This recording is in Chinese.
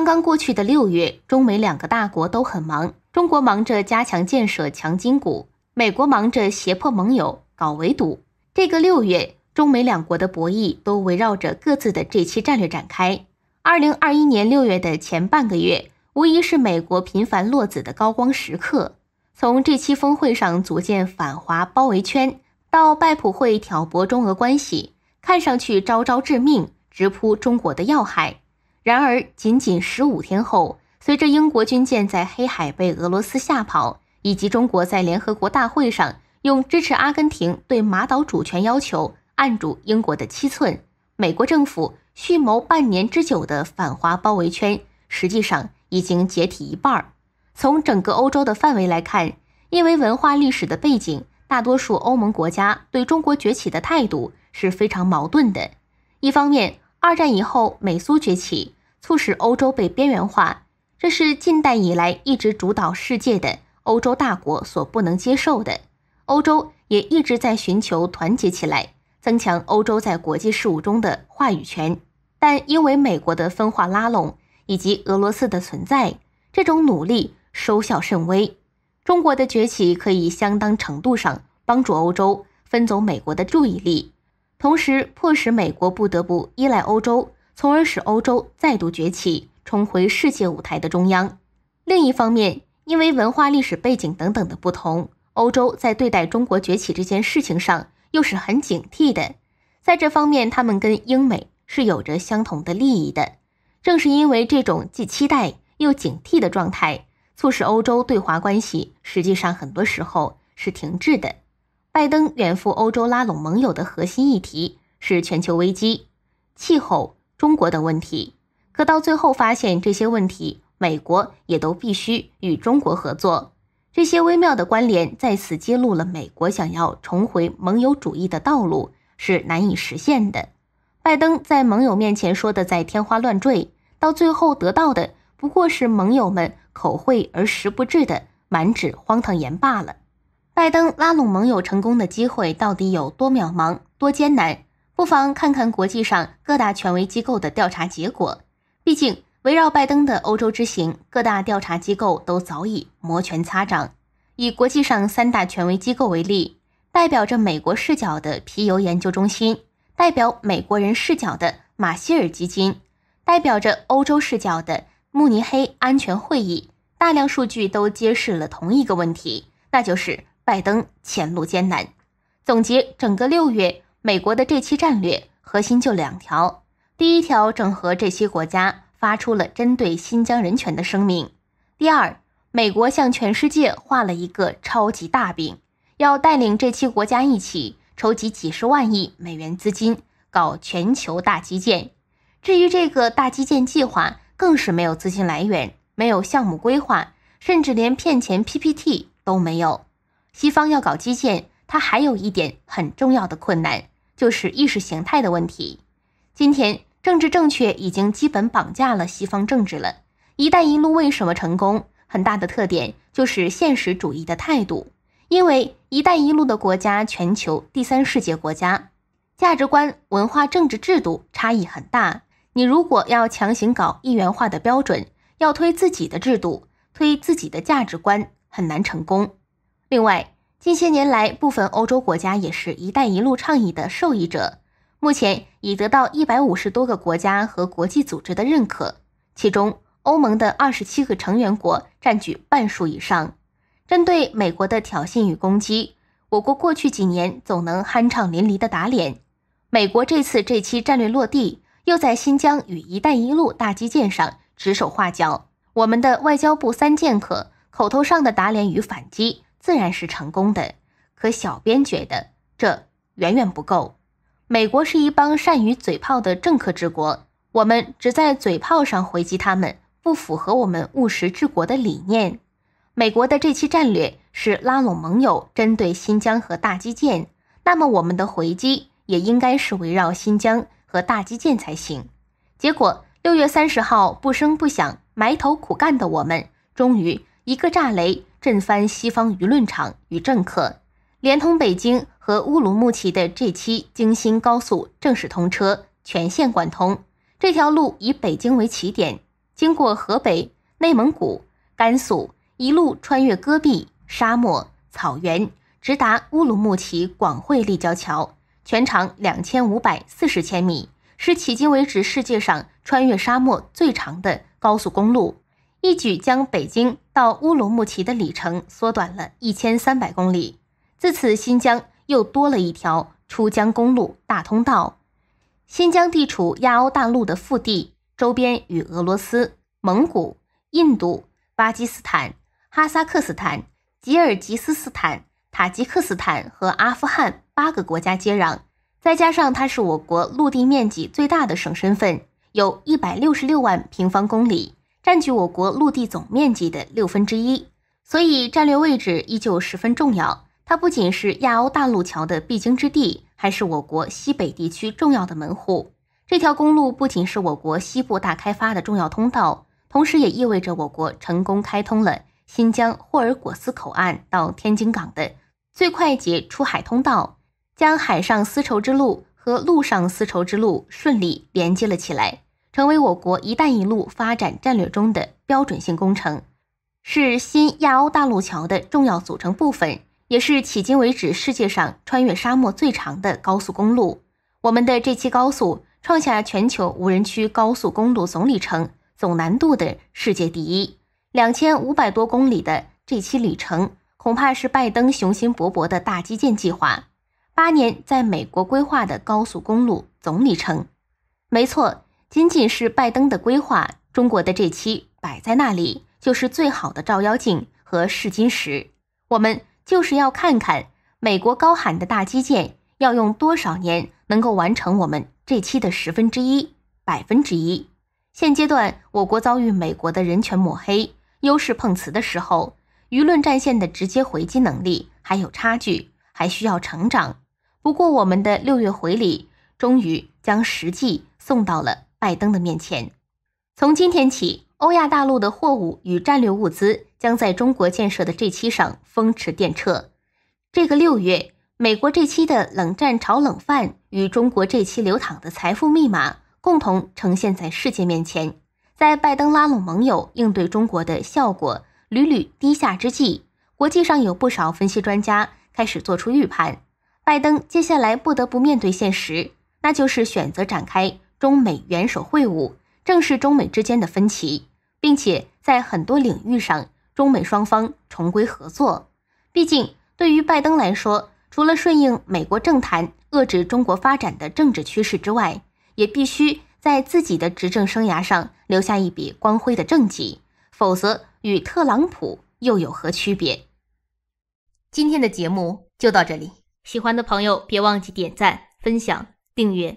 刚刚过去的六月，中美两个大国都很忙。中国忙着加强建设强筋骨，美国忙着胁迫盟友搞围堵。这个六月，中美两国的博弈都围绕着各自的这期战略展开。二零二一年六月的前半个月，无疑是美国频繁落子的高光时刻。从这期峰会上组建反华包围圈，到拜普会挑拨中俄关系，看上去招招致命，直扑中国的要害。然而，仅仅十五天后，随着英国军舰在黑海被俄罗斯吓跑，以及中国在联合国大会上用支持阿根廷对马岛主权要求按住英国的七寸，美国政府蓄谋半年之久的反华包围圈实际上已经解体一半。从整个欧洲的范围来看，因为文化历史的背景，大多数欧盟国家对中国崛起的态度是非常矛盾的。一方面，二战以后美苏崛起。促使欧洲被边缘化，这是近代以来一直主导世界的欧洲大国所不能接受的。欧洲也一直在寻求团结起来，增强欧洲在国际事务中的话语权，但因为美国的分化拉拢以及俄罗斯的存在，这种努力收效甚微。中国的崛起可以相当程度上帮助欧洲分走美国的注意力，同时迫使美国不得不依赖欧洲。从而使欧洲再度崛起，重回世界舞台的中央。另一方面，因为文化、历史背景等等的不同，欧洲在对待中国崛起这件事情上又是很警惕的。在这方面，他们跟英美是有着相同的利益的。正是因为这种既期待又警惕的状态，促使欧洲对华关系实际上很多时候是停滞的。拜登远赴欧洲拉拢盟友的核心议题是全球危机、气候。中国等问题，可到最后发现这些问题，美国也都必须与中国合作。这些微妙的关联再次揭露了美国想要重回盟友主义的道路是难以实现的。拜登在盟友面前说的再天花乱坠，到最后得到的不过是盟友们口惠而实不至的满纸荒唐言罢了。拜登拉拢盟友成功的机会到底有多渺茫，多艰难？不妨看看国际上各大权威机构的调查结果。毕竟，围绕拜登的欧洲之行，各大调查机构都早已摩拳擦掌。以国际上三大权威机构为例，代表着美国视角的皮尤研究中心，代表美国人视角的马歇尔基金，代表着欧洲视角的慕尼黑安全会议，大量数据都揭示了同一个问题，那就是拜登前路艰难。总结整个六月。美国的这期战略核心就两条：第一条，整合这些国家发出了针对新疆人权的声明；第二，美国向全世界画了一个超级大饼，要带领这期国家一起筹集几十万亿美元资金搞全球大基建。至于这个大基建计划，更是没有资金来源，没有项目规划，甚至连骗钱 PPT 都没有。西方要搞基建。他还有一点很重要的困难，就是意识形态的问题。今天政治正确已经基本绑架了西方政治了。一带一路为什么成功？很大的特点就是现实主义的态度，因为一带一路的国家全球第三世界国家，价值观、文化、政治制度差异很大。你如果要强行搞一元化的标准，要推自己的制度，推自己的价值观，很难成功。另外，近些年来，部分欧洲国家也是一带一路倡议的受益者，目前已得到一百五十多个国家和国际组织的认可，其中欧盟的二十七个成员国占据半数以上。针对美国的挑衅与攻击，我国过去几年总能酣畅淋漓的打脸。美国这次这期战略落地，又在新疆与一带一路大基建上指手画脚，我们的外交部三剑客口头上的打脸与反击。自然是成功的，可小编觉得这远远不够。美国是一帮善于嘴炮的政客之国，我们只在嘴炮上回击他们，不符合我们务实治国的理念。美国的这期战略是拉拢盟友，针对新疆和大基建，那么我们的回击也应该是围绕新疆和大基建才行。结果六月三十号，不声不响埋头苦干的我们，终于一个炸雷。震翻西方舆论场与政客，连通北京和乌鲁木齐的这期京新高速正式通车，全线贯通。这条路以北京为起点，经过河北、内蒙古、甘肃，一路穿越戈壁、沙漠、草原，直达乌鲁木齐广汇立交桥，全长两千五百四十千米，是迄今为止世界上穿越沙漠最长的高速公路。一举将北京到乌鲁木齐的里程缩短了一千三百公里。自此，新疆又多了一条出疆公路大通道。新疆地处亚欧大陆的腹地，周边与俄罗斯、蒙古、印度、巴基斯坦、哈萨克斯坦、吉尔吉斯斯坦、塔吉克斯坦和阿富汗八个国家接壤。再加上它是我国陆地面积最大的省，身份有一百六十六万平方公里。占据我国陆地总面积的六分之一，所以战略位置依旧十分重要。它不仅是亚欧大陆桥的必经之地，还是我国西北地区重要的门户。这条公路不仅是我国西部大开发的重要通道，同时也意味着我国成功开通了新疆霍尔果斯口岸到天津港的最快捷出海通道，将海上丝绸之路和陆上丝绸之路顺利连接了起来。成为我国“一带一路”发展战略中的标准性工程，是新亚欧大陆桥的重要组成部分，也是迄今为止世界上穿越沙漠最长的高速公路。我们的这期高速创下全球无人区高速公路总里程、总难度的世界第一。两千五百多公里的这期里程，恐怕是拜登雄心勃勃的大基建计划，八年在美国规划的高速公路总里程。没错。仅仅是拜登的规划，中国的这期摆在那里，就是最好的照妖镜和试金石。我们就是要看看美国高喊的大基建要用多少年能够完成我们这期的十分之一、百分之一。现阶段，我国遭遇美国的人权抹黑、优势碰瓷的时候，舆论战线的直接回击能力还有差距，还需要成长。不过，我们的六月回礼终于将实际送到了。拜登的面前，从今天起，欧亚大陆的货物与战略物资将在中国建设的这期上风驰电掣。这个六月，美国这期的冷战炒冷饭与中国这期流淌的财富密码共同呈现在世界面前。在拜登拉拢盟友应对中国的效果屡屡低下之际，国际上有不少分析专家开始做出预判：拜登接下来不得不面对现实，那就是选择展开。中美元首会晤，正是中美之间的分歧，并且在很多领域上，中美双方重归合作。毕竟，对于拜登来说，除了顺应美国政坛遏制中国发展的政治趋势之外，也必须在自己的执政生涯上留下一笔光辉的政绩，否则与特朗普又有何区别？今天的节目就到这里，喜欢的朋友别忘记点赞、分享、订阅。